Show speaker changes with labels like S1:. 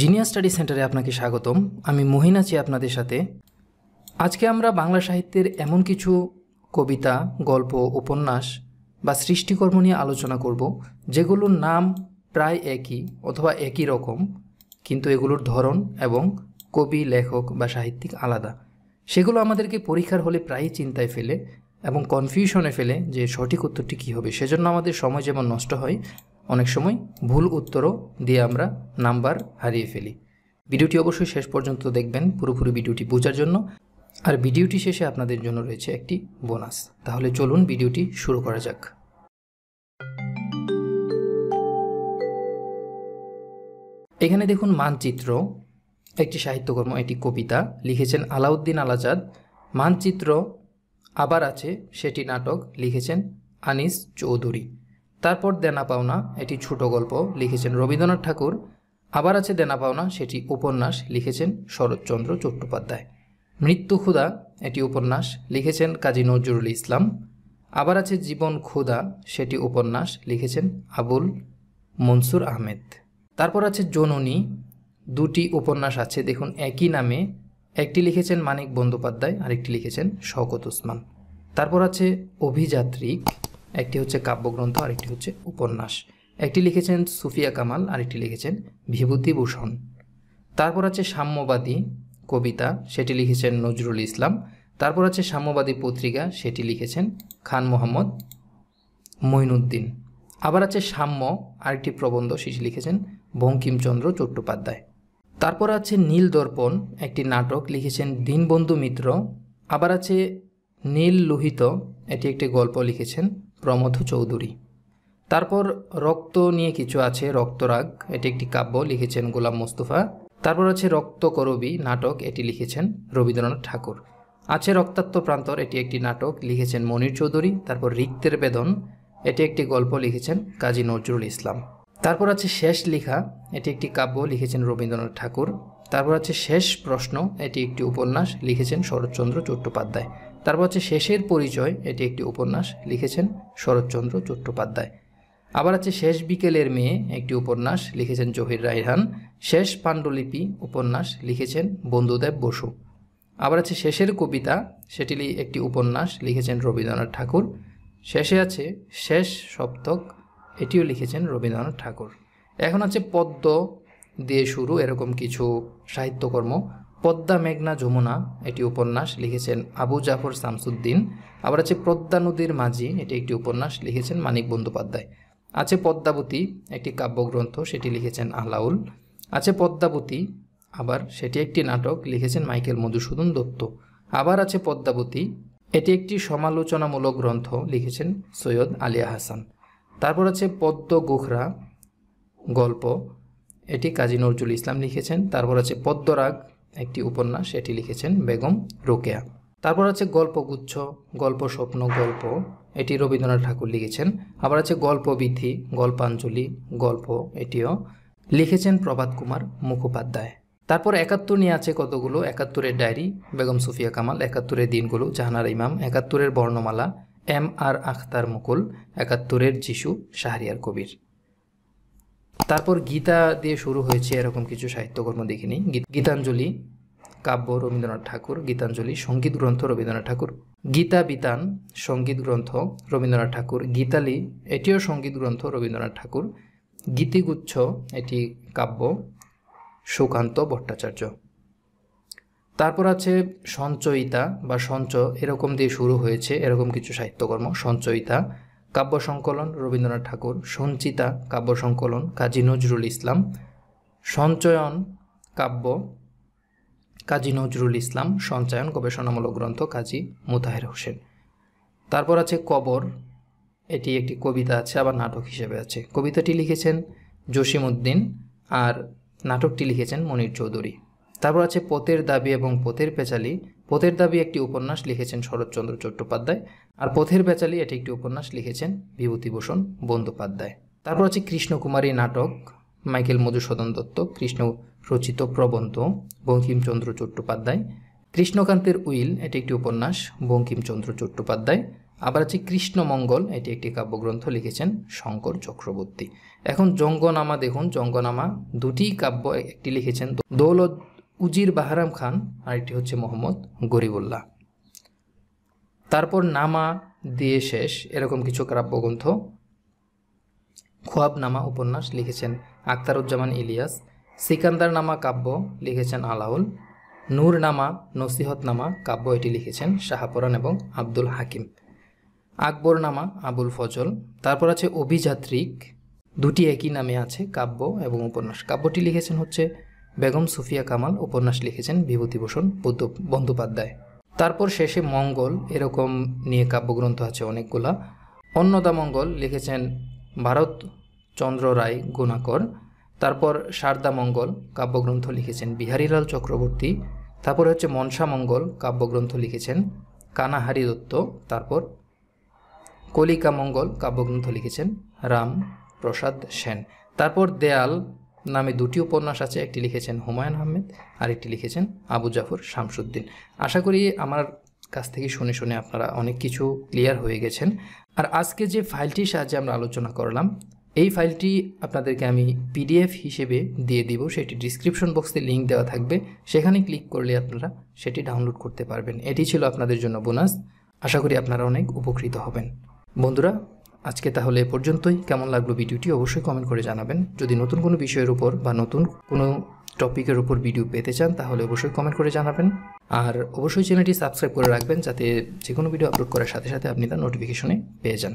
S1: genius study সেন্টারে আপনাকে স্বাগতম আমি মহিন আছি আপনাদের সাথে আজকে আমরা বাংলা সাহিত্যের এমন কিছু কবিতা গল্প উপন্যাস বা সৃষ্টিকর্ম নিয়ে আলোচনা করব যেগুলোর নাম প্রায় একই অথবা একই রকম কিন্তু এগুলোর ধরন এবং কবি লেখক বা সাহিত্যিক আলাদা সেগুলো আমাদেরকে পরীক্ষার হলে প্রায়ই চিন্তায় ফেলে এবং কনফিউশনে ফেলে যে সঠিক উত্তরটি কী হবে সেজন্য আমাদের সময় যেমন নষ্ট হয় অনেক সময় ভুল উত্তরও দিয়ে আমরা নাম্বার হারিয়ে ফেলি ভিডিওটি অবশ্যই শেষ পর্যন্ত দেখবেন পুরোপুরি ভিডিওটি বোঝার জন্য আর ভিডিওটি শেষে আপনাদের জন্য রয়েছে একটি বোনাস তাহলে চলুন ভিডিওটি শুরু করা যাক এখানে দেখুন মানচিত্র একটি সাহিত্যকর্ম একটি কবিতা লিখেছেন আলাউদ্দিন আলাজাদ মানচিত্র আবার আছে সেটি নাটক লিখেছেন আনিস চৌধুরী তারপর দেনা পাওনা এটি ছোট গল্প লিখেছেন রবীন্দ্রনাথ ঠাকুর আবার আছে দেনা পাওনা সেটি উপন্যাস লিখেছেন শরৎচন্দ্র চট্টোপাধ্যায় মৃত্যু ক্ষুদা এটি উপন্যাস লিখেছেন কাজী নজরুল ইসলাম আবার আছে জীবন ক্ষুদা সেটি উপন্যাস লিখেছেন আবুল মনসুর আহমেদ তারপর আছে জননী দুটি উপন্যাস আছে দেখুন একই নামে একটি লিখেছেন মানিক বন্দ্যোপাধ্যায় আরেকটি লিখেছেন শওকত ওসমান তারপর আছে অভিযাত্রিক একটি হচ্ছে কাব্যগ্রন্থ আরেকটি হচ্ছে উপন্যাস একটি লিখেছেন সুফিয়া কামাল আরেকটি লিখেছেন বিভূতিভূষণ তারপর আছে সাম্যবাদী কবিতা সেটি লিখেছেন নজরুল ইসলাম তারপর আছে সাম্যবাদী পত্রিকা সেটি লিখেছেন খান মোহাম্মদ মঈনুদ্দিন আবার আছে সাম্য আরেকটি প্রবন্ধ সেটি লিখেছেন বঙ্কিমচন্দ্র চট্টোপাধ্যায় তারপর আছে নীল দর্পণ একটি নাটক লিখেছেন দীনবন্ধু মিত্র আবার আছে নীল লোহিত এটি একটি গল্প লিখেছেন প্রমথ চৌধুরী তারপর রক্ত নিয়ে কিছু আছে রক্তরাগ এটি একটি কাব্য লিখেছেন গোলাম মোস্তফা তারপর আছে রক্তকরবী নাটক এটি লিখেছেন রবীন্দ্রনাথ ঠাকুর আছে রক্তাত্ম প্রান্তর এটি একটি নাটক লিখেছেন মনির চৌধুরী তারপর রিক্তের বেদন এটি একটি গল্প লিখেছেন কাজী নজরুল ইসলাম তারপর আছে শেষ লিখা এটি একটি কাব্য লিখেছেন রবীন্দ্রনাথ ঠাকুর তারপর আছে শেষ প্রশ্ন এটি একটি উপন্যাস লিখেছেন শরৎচন্দ্র চট্টোপাধ্যায় তারপর হচ্ছে শেষের পরিচয় এটি একটি উপন্যাস লিখেছেন শরৎচন্দ্র চট্টোপাধ্যায় আবার আছে শেষ বিকেলের মেয়ে একটি উপন্যাস লিখেছেন জহির রাইহান শেষ পাণ্ডুলিপি উপন্যাস লিখেছেন বন্ধুদেব বসু আবার আছে শেষের কবিতা সেটি একটি উপন্যাস লিখেছেন রবীন্দ্রনাথ ঠাকুর শেষে আছে শেষ সপ্তক এটিও লিখেছেন রবীন্দ্রনাথ ঠাকুর এখন আছে পদ্ম দিয়ে শুরু এরকম কিছু সাহিত্যকর্ম পদ্মা মেঘনা যমুনা এটি উপন্যাস লিখেছেন আবু জাফর শামসুদ্দিন আবার আছে পদ্মা নদীর মাঝি এটি একটি উপন্যাস লিখেছেন মানিক বন্দ্যোপাধ্যায় আছে পদ্মাবতী একটি কাব্যগ্রন্থ সেটি লিখেছেন আলাউল আছে পদ্মাবতী আবার সেটি একটি নাটক লিখেছেন মাইকেল মধুসূদন দত্ত আবার আছে পদ্মাবতী এটি একটি সমালোচনামূলক গ্রন্থ লিখেছেন সৈয়দ আলিয়া হাসান তারপর আছে পদ্ম গোখরা গল্প এটি কাজী নজরুল ইসলাম লিখেছেন তারপর আছে পদ্মরাগ একটি উপন্যাস এটি লিখেছেন বেগম রোকেয়া তারপর আছে গল্পগুচ্ছ গল্প স্বপ্ন গল্প এটি রবীন্দ্রনাথ ঠাকুর লিখেছেন আবার আছে গল্পবিধি গল্পাঞ্জলি গল্প এটিও লিখেছেন প্রভাত কুমার মুখোপাধ্যায় তারপর একাত্তর নিয়ে আছে কতগুলো একাত্তরের ডায়েরি বেগম সুফিয়া কামাল একাত্তরের দিনগুলো জাহানার ইমাম একাত্তরের বর্ণমালা এম আর আখতার মুকুল একাত্তরের যিশু শাহরিয়ার কবির তারপর গীতা দিয়ে শুরু হয়েছে এরকম কিছু সাহিত্যকর্ম দেখিনি গীতাঞ্জলি কাব্য রবীন্দ্রনাথ ঠাকুর গীতাঞ্জলি সঙ্গীত গ্রন্থ রবীন্দ্রনাথ ঠাকুর গীতা বিতান সঙ্গীত গ্রন্থ রবীন্দ্রনাথ ঠাকুর গীতালি এটিও সঙ্গীত গ্রন্থ রবীন্দ্রনাথ ঠাকুর গীতিগুচ্ছ এটি কাব্য সুকান্ত ভট্টাচার্য তারপর আছে সঞ্চয়িতা বা সঞ্চ এরকম দিয়ে শুরু হয়েছে এরকম কিছু সাহিত্যকর্ম সঞ্চয়িতা কাব্য সংকলন রবীন্দ্রনাথ ঠাকুর সঞ্চিতা কাব্য সংকলন কাজী নজরুল ইসলাম সঞ্চয়ন কাব্য কাজী নজরুল ইসলাম সঞ্চয়ন গবেষণামূলক গ্রন্থ কাজী মুতাহের হোসেন তারপর আছে কবর এটি একটি কবিতা আছে আবার নাটক হিসেবে আছে কবিতাটি লিখেছেন জসিম উদ্দিন আর নাটকটি লিখেছেন মনির চৌধুরী তারপর আছে পোতের দাবি এবং পোতের পেঁচালি পোতের দাবি একটি উপন্যাস লিখেছেন শরৎচন্দ্র চট্টোপাধ্যায় আর পথের পেঁচালি এটি একটি উপন্যাস লিখেছেন বিভূতিভূষণ বন্দ্যোপাধ্যায় তারপর আছে কৃষ্ণকুমারী নাটক মাইকেল মধুসূদন দত্ত কৃষ্ণ রচিত প্রবন্ধ বঙ্কিমচন্দ্র চট্টোপাধ্যায় কৃষ্ণকান্তের উইল এটি একটি উপন্যাস বঙ্কিমচন্দ্র চট্টোপাধ্যায় আবার আছে কৃষ্ণমঙ্গল এটি একটি কাব্যগ্রন্থ লিখেছেন শঙ্কর চক্রবর্তী এখন জঙ্গনামা দেখুন জঙ্গনামা দুটি কাব্য একটি লিখেছেন দৌলত উজির বাহারাম খান আর এটি হচ্ছে মোহাম্মদ গরিবুল্লাহ তারপর নামা দিয়ে শেষ এরকম কিছু কাব্যগ্রন্থ খোয়াব নামা উপন্যাস লিখেছেন আখতারুজ্জামান ইলিয়াস সিকান্দার নামা কাব্য লিখেছেন আলাউল নূর নামা নসিহত নামা কাব্য এটি লিখেছেন শাহাপরান এবং আব্দুল হাকিম আকবর নামা আবুল ফজল তারপর আছে অভিযাত্রিক দুটি একই নামে আছে কাব্য এবং উপন্যাস কাব্যটি লিখেছেন হচ্ছে বেগম সুফিয়া কামাল উপন্যাস লিখেছেন বিভূতিভূষণ বন্দ্যোপাধ্যায় তারপর শেষে মঙ্গল এরকম নিয়ে কাব্যগ্রন্থ আছে অনেকগুলা অন্নদা মঙ্গল লিখেছেন ভারত চন্দ্র রায় গুণাকর তারপর সারদা মঙ্গল কাব্যগ্রন্থ লিখেছেন বিহারীলাল চক্রবর্তী তারপর হচ্ছে মনসা মঙ্গল কাব্যগ্রন্থ লিখেছেন কানাহারি দত্ত তারপর কলিকা মঙ্গল কাব্যগ্রন্থ লিখেছেন রাম প্রসাদ সেন তারপর দেয়াল নামে দুটি উপন্যাস আছে একটি লিখেছেন হুমায়ুন আহমেদ আর একটি লিখেছেন আবু জাফর শামসুদ্দিন আশা করি আমার কাছ থেকে শুনে শুনে আপনারা অনেক কিছু ক্লিয়ার হয়ে গেছেন আর আজকে যে ফাইলটির সাহায্যে আমরা আলোচনা করলাম এই ফাইলটি আপনাদেরকে আমি পিডিএফ হিসেবে দিয়ে দিব সেটি ডিসক্রিপশন বক্সে লিঙ্ক দেওয়া থাকবে সেখানে ক্লিক করলে আপনারা সেটি ডাউনলোড করতে পারবেন এটি ছিল আপনাদের জন্য বোনাস আশা করি আপনারা অনেক উপকৃত হবেন বন্ধুরা আজকে তাহলে এ পর্যন্তই কেমন লাগলো ভিডিওটি অবশ্যই কমেন্ট করে জানাবেন যদি নতুন কোনো বিষয়ের উপর বা নতুন কোনো টপিকের উপর ভিডিও পেতে চান তাহলে অবশ্যই কমেন্ট করে জানাবেন আর অবশ্যই চ্যানেলটি সাবস্ক্রাইব করে রাখবেন যাতে যে কোনো ভিডিও আপলোড করার সাথে সাথে আপনি তার নোটিফিকেশনে পেয়ে যান